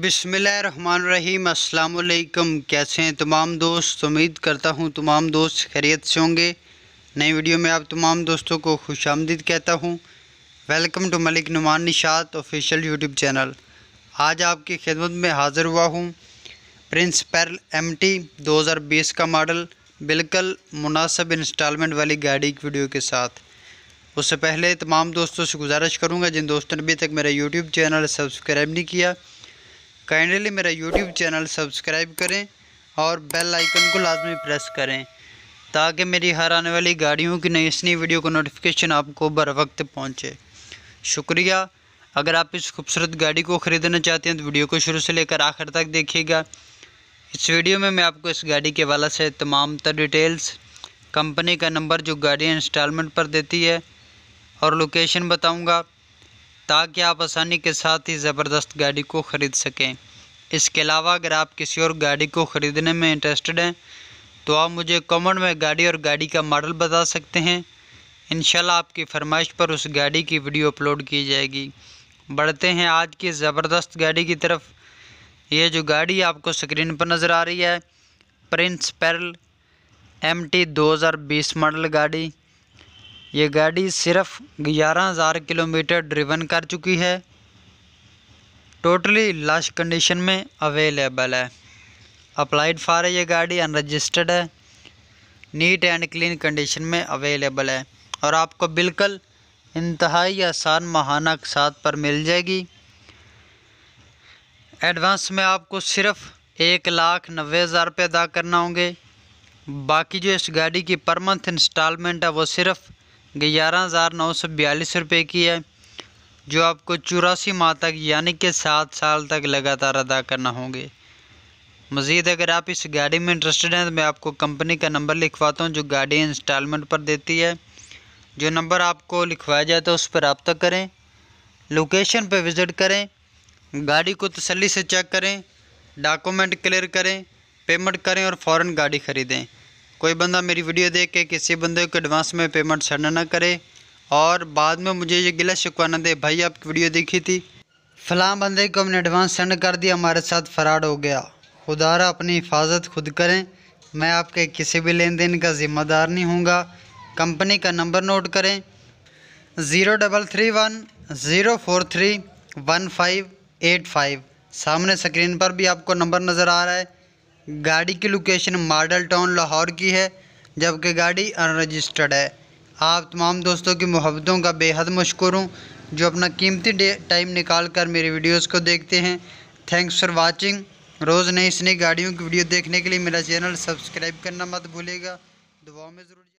बिसमीम अल्लाम कैसे हैं तमाम दोस्त उम्मीद करता हूं तमाम दोस्त खैरियत से होंगे नई वीडियो में आप तमाम दोस्तों को खुश आमदीद कहता हूं welcome to Malik Numan Nishat official YouTube channel आज आपकी खिदमत में हाज़िर हुआ हूं प्रिंस पैरल एम टी दो हज़ार बीस का मॉडल बिल्कुल मुनासब इंस्टॉलमेंट वाली गाड़ी की वीडियो के साथ उससे पहले तमाम दोस्तों से गुजारिश करूँगा जिन दोस्तों ने अभी तक मेरा यूट्यूब चैनल सब्सक्राइब नहीं किया काइंडली मेरा यूट्यूब चैनल सब्सक्राइब करें और बेल आइकन को लाजमी प्रेस करें ताकि मेरी हर आने वाली गाड़ियों की नई नई वीडियो का नोटिफिकेशन आपको बर वक्त पहुँचे शुक्रिया अगर आप इस खूबसूरत गाड़ी को ख़रीदना चाहते हैं तो वीडियो को शुरू से लेकर आखिर तक देखिएगा इस वीडियो में मैं आपको इस गाड़ी के वाला से तमाम तर डिटेल्स कंपनी का नंबर जो गाड़ी इंस्टॉलमेंट पर देती है और लोकेशन बताऊंगा ताकि आप आसानी के साथ ही ज़बरदस्त गाड़ी को ख़रीद सकें इसके अलावा अगर आप किसी और गाड़ी को ख़रीदने में इंटरेस्टेड हैं तो आप मुझे कमेंट में गाड़ी और गाड़ी का मॉडल बता सकते हैं इन आपकी फरमाइश पर उस गाड़ी की वीडियो अपलोड की जाएगी बढ़ते हैं आज की ज़बरदस्त गाड़ी की तरफ ये जो गाड़ी आपको स्क्रीन पर नज़र आ रही है प्रिंस पैरल एम टी दो हज़ार बीस मॉडल गाड़ी ये गाड़ी सिर्फ ग्यारह हज़ार किलोमीटर ड्रिवन कर चुकी है टोटली लश कंडीशन में अवेलेबल है अप्लाइड फार ये गाड़ी अनरजिस्टर्ड है नीट एंड क्लीन कंडीशन में अवेलेबल है और आपको बिल्कुल इंतहाई आसान महाना के साथ पर मिल जाएगी एडवांस में आपको सिर्फ एक लाख नब्बे हज़ार रुपये अदा करना होंगे बाकी जो इस गाड़ी की पर मंथ इंस्टॉलमेंट है वो सिर्फ ग्यारह हज़ार नौ सौ बयालीस रुपये की है जो आपको चौरासी माह तक यानी कि सात साल तक लगातार अदा करना होंगे मज़ीद अगर आप इस गाड़ी में इंटरेस्टेड हैं तो मैं आपको कंपनी का नंबर लिखवाता हूँ जो गाड़ी इंस्टॉलमेंट पर देती है जो नंबर आपको लिखवाया जाता तो है उस पर रबता करें लोकेशन पर विज़िट करें गाड़ी को तसली से चेक करें डॉक्यूमेंट क्लियर करें पेमेंट करें और फ़ौर गाड़ी ख़रीदें कोई बंदा मेरी वीडियो देख के किसी बंदे को एडवांस में पेमेंट सेंड ना करे और बाद में मुझे ये गिला शिकवा ना दे भाई आपकी वीडियो देखी थी फ़लाम बंदे को हमने एडवांस सेंड कर दिया हमारे साथ फ़राड हो गया खुदारा अपनी हिफाजत खुद करें मैं आपके किसी भी लेन देन का ज़िम्मेदार नहीं हूँ कंपनी का नंबर नोट करें zero double three one zero four three one five eight five सामने स्क्रीन पर भी आपको नंबर नज़र आ रहा है गाड़ी की लोकेशन मॉडल टाउन लाहौर की है जबकि गाड़ी अनरजिस्टर्ड है आप तमाम दोस्तों की मोहब्बतों का बेहद मशकूर हूँ जो अपना कीमती टाइम निकाल कर मेरी वीडियोस को देखते हैं थैंक्स फॉर वाचिंग रोज़ नई नई गाड़ियों की वीडियो देखने के लिए मेरा चैनल सब्सक्राइब करना मत भूलेगा दुआ में ज़रूर